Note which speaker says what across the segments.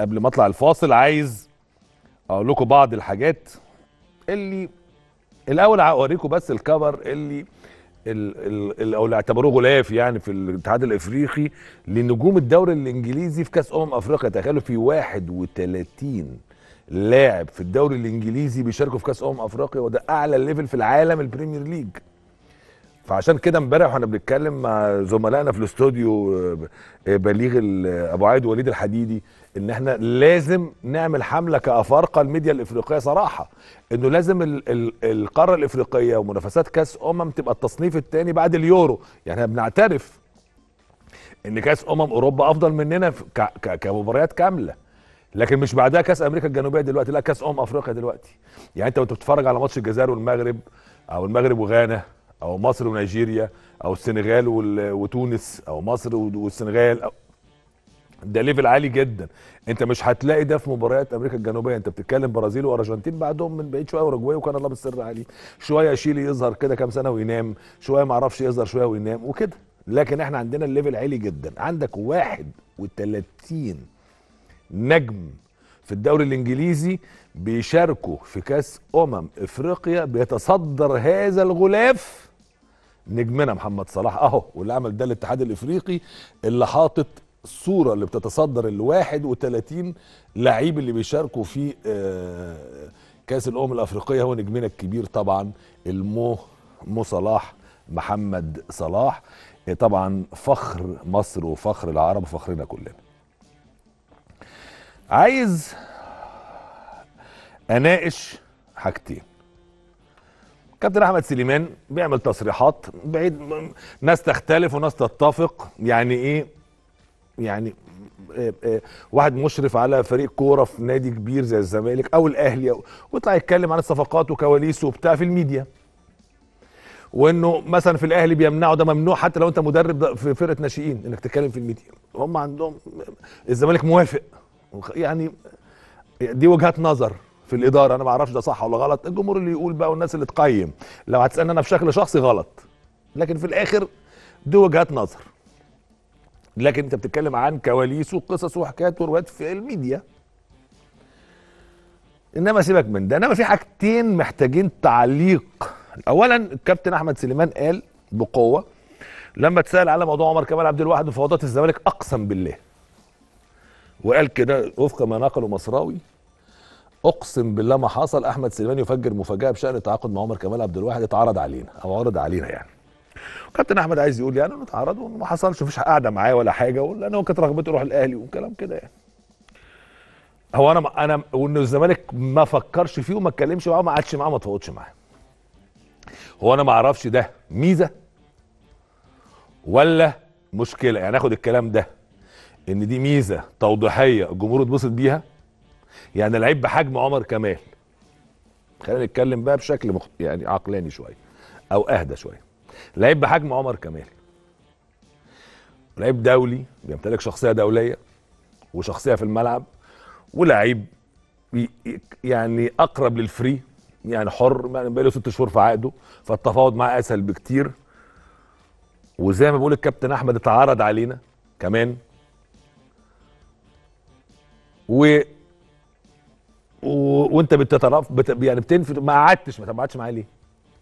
Speaker 1: قبل ما اطلع الفاصل عايز اقول لكم بعض الحاجات اللي الاول اوريكم بس الكفر اللي ال ال او اللي اعتبروه غلاف يعني في الاتحاد الافريقي لنجوم الدوري الانجليزي في كاس امم افريقيا تخيلوا في 31 لاعب في الدوري الانجليزي بيشاركوا في كاس امم افريقيا وده اعلى ليفل في العالم البريمير ليج فعشان كده امبارح واحنا بنتكلم مع زملائنا في الاستوديو آه، آه، بليغ آه، ابو عيد ووليد الحديدي ان احنا لازم نعمل حمله كافارقه الميديا الافريقيه صراحه انه لازم ال ال القاره الافريقيه ومنافسات كاس امم تبقى التصنيف الثاني بعد اليورو يعني احنا بنعترف ان كاس امم اوروبا افضل مننا كمباريات كامله لكن مش بعدها كاس امريكا الجنوبيه دلوقتي لا كاس امم افريقيا دلوقتي يعني انت وانت بتتفرج على ماتش الجزائر والمغرب او المغرب وغانا او مصر ونيجيريا او السنغال وتونس او مصر والسنغال أو ده ليفل عالي جدا انت مش هتلاقي ده في مباريات امريكا الجنوبيه انت بتتكلم برازيل وارجنتين بعدهم من بعيد شويه اوروجواي وكان الله بالسر عليه شويه شيلي يظهر كده كام سنه وينام شويه معرفش يظهر شويه وينام وكده لكن احنا عندنا الليفل عالي جدا عندك 31 نجم في الدوري الانجليزي بيشاركوا في كاس امم افريقيا بيتصدر هذا الغلاف نجمنا محمد صلاح اهو واللي عمل ده الاتحاد الافريقي اللي حاطط الصوره اللي بتتصدر ال 31 لعيب اللي بيشاركوا في آه، كاس الامم الافريقيه هو نجمنا الكبير طبعا المو مو صلاح محمد صلاح آه، طبعا فخر مصر وفخر العرب وفخرنا كلنا عايز اناقش حاجتين كابتن احمد سليمان بيعمل تصريحات بعيد ناس تختلف وناس تتفق يعني ايه يعني آه، آه، واحد مشرف على فريق كوره في نادي كبير زي الزمالك او الاهلي ويطلع يتكلم عن الصفقات وكواليسه وبتاع في الميديا وانه مثلا في الاهلي بيمنعوا ده ممنوع حتى لو انت مدرب في فرقه ناشئين انك تتكلم في الميديا هم عندهم الزمالك موافق يعني دي وجهات نظر في الاداره انا ما اعرفش ده صح ولا غلط الجمهور اللي يقول بقى والناس اللي تقيم لو هتسالني انا بشكل شخصي غلط لكن في الاخر دي وجهات نظر لكن انت بتتكلم عن كواليس وقصص وحكايات وروايات في الميديا انما سيبك من ده انما في حاجتين محتاجين تعليق اولا الكابتن احمد سليمان قال بقوه لما اتسال على موضوع عمر كمال عبد الواحد وفوضات الزمالك اقسم بالله وقال كده وفق ما نقله مصراوي اقسم بالله ما حصل احمد سليمان يفجر مفاجاه بشان التعاقد مع عمر كمال عبد الواحد اتعرض علينا او عرض علينا يعني كابتن احمد عايز يقول يعني انه اتعرض وما حصلش مفيش قاعده معايا ولا حاجه لان هو كانت رغبته يروح الاهلي وكلام كده يعني هو انا انا وان الزمالك ما فكرش فيه وما اتكلمش معاه ما قعدش معاه ما اتفاوضش معاه هو انا ما اعرفش ده ميزه ولا مشكله يعني اخد الكلام ده ان دي ميزه توضيحيه الجمهور اتبسط بيها يعني لعيب بحجم عمر كمال خلينا نتكلم بقى بشكل مخ... يعني عقلاني شويه او اهدى شويه لعيب بحجم عمر كمال لعيب دولي بيمتلك شخصيه دوليه وشخصيه في الملعب ولعيب يعني اقرب للفري يعني حر يعني بقاله ست شهور في عقده فالتفاوض معاه اسهل بكتير وزي ما بيقول الكابتن احمد اتعرض علينا كمان و وانت بتترف بت يعني بتنفي ما قعدتش ما قعدتش معايا ليه؟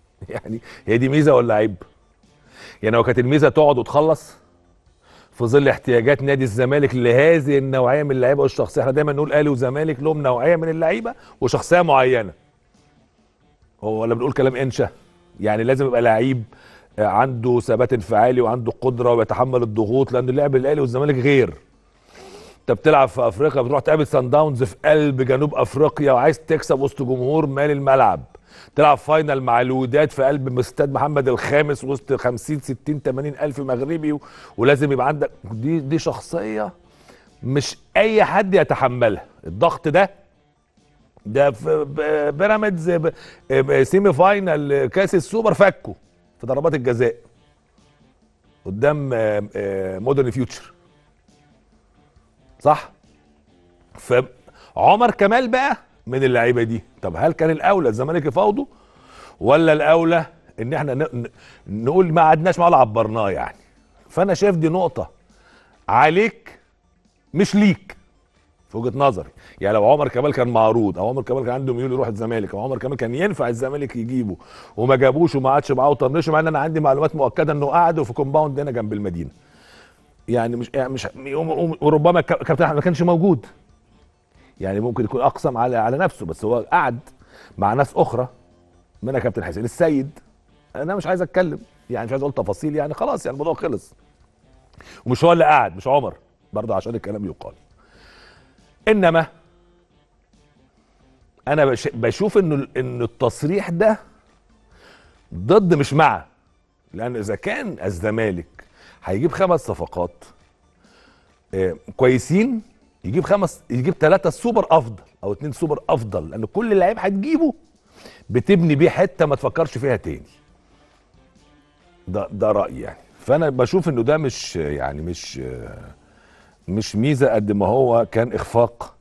Speaker 1: يعني هي دي ميزه ولا عيب؟ يعني لو كانت الميزه تقعد وتخلص في ظل احتياجات نادي الزمالك لهذه النوعيه من اللعيبه والشخصيه احنا دايما نقول اهلي وزمالك لهم نوعيه من اللعيبه وشخصيه معينه هو ولا بنقول كلام انشا يعني لازم يبقى لعيب آه، عنده ثبات انفعالي وعنده قدره ويتحمل الضغوط لان لعب الاهلي والزمالك غير انت بتلعب في افريقيا بتروح تقابل سان داونز في قلب جنوب افريقيا وعايز تكسب وسط جمهور مال الملعب تلعب فاينل مع الوداد في قلب استاد محمد الخامس وسط 50 60 80 الف مغربي و... ولازم يبقى عندك دي دي شخصيه مش اي حد يتحملها الضغط ده ده في بيراميدز سيمي فاينل كاس السوبر فكه في ضربات الجزاء قدام مودرن فيوتشر صح فعمر كمال بقى من اللعيبه دي طب هل كان الاولى الزمالك يفاوضه ولا الاولى ان احنا نقول ما قعدناش معاه عبرناه يعني فانا شايف دي نقطه عليك مش ليك في وجهه نظري يعني لو عمر كمال كان معروض او عمر كمال كان عنده ميول يروح الزمالك او عمر كمال كان ينفع الزمالك يجيبه وما جابوش وما قعدش معاه وطنشه مع ان انا عندي معلومات مؤكده انه قعد في كومباوند هنا جنب المدينه يعني مش يعني مش وربما كابتن احمد ما كانش موجود يعني ممكن يكون اقسم على على نفسه بس هو قعد مع ناس اخرى منها كابتن حسين السيد انا مش عايز اتكلم يعني مش عايز اقول تفاصيل يعني خلاص يعني الموضوع خلص ومش هو اللي قاعد مش عمر برضه عشان الكلام يقال انما انا بشوف ان ان التصريح ده ضد مش مع لان اذا كان الزمالك هيجيب خمس صفقات آه، كويسين يجيب خمس يجيب ثلاثه سوبر افضل او اثنين سوبر افضل لان كل لعيب هتجيبه بتبني بيه حته ما تفكرش فيها تاني ده ده رايي يعني فانا بشوف انه ده مش يعني مش مش ميزه قد ما هو كان اخفاق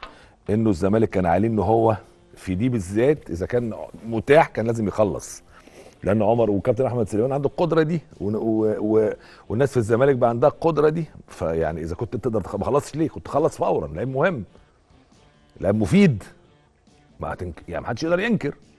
Speaker 1: انه الزمالك كان عليه إنه هو في دي بالذات اذا كان متاح كان لازم يخلص لان عمر وكابتن احمد سليمان عنده القدره دي و... و... والناس في الزمالك بقى عندها القدره دي فيعني اذا كنت تقدر ما خلصش ليه كنت خلص فورا لعيب مهم لعيب مفيد ما تنك... يعني محدش يقدر ينكر